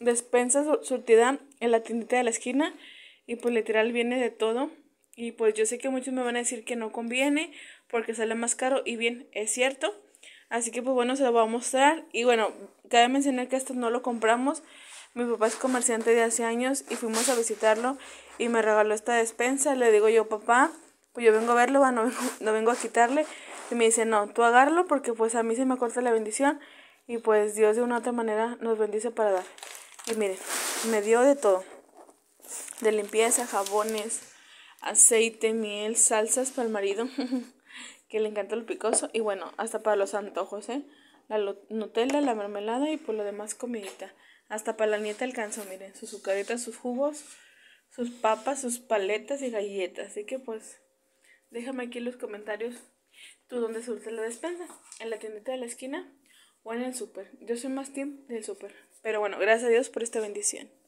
despensa surtida en la tiendita de la esquina y pues literal viene de todo. Y pues yo sé que muchos me van a decir que no conviene porque sale más caro y bien, es cierto. Así que pues bueno, se lo voy a mostrar. Y bueno, cabe mencionar que esto no lo compramos. Mi papá es comerciante de hace años y fuimos a visitarlo y me regaló esta despensa. Le digo yo, papá, pues yo vengo a verlo, no no vengo a quitarle. Y me dice, no, tú agarlo porque pues a mí se me corta la bendición y pues Dios de una otra manera nos bendice para dar. Y mire, me dio de todo. De limpieza, jabones, aceite, miel, salsas para el marido, que le encanta lo picoso. Y bueno, hasta para los antojos, ¿eh? La Nutella, la mermelada y por lo demás comidita. Hasta para la nieta alcanzó, miren, sus sucaritas, sus jugos, sus papas, sus paletas y galletas. Así que pues, déjame aquí en los comentarios tú dónde surte la despensa. En la tiendita de la esquina o en el súper. Yo soy más team del súper. Pero bueno, gracias a Dios por esta bendición.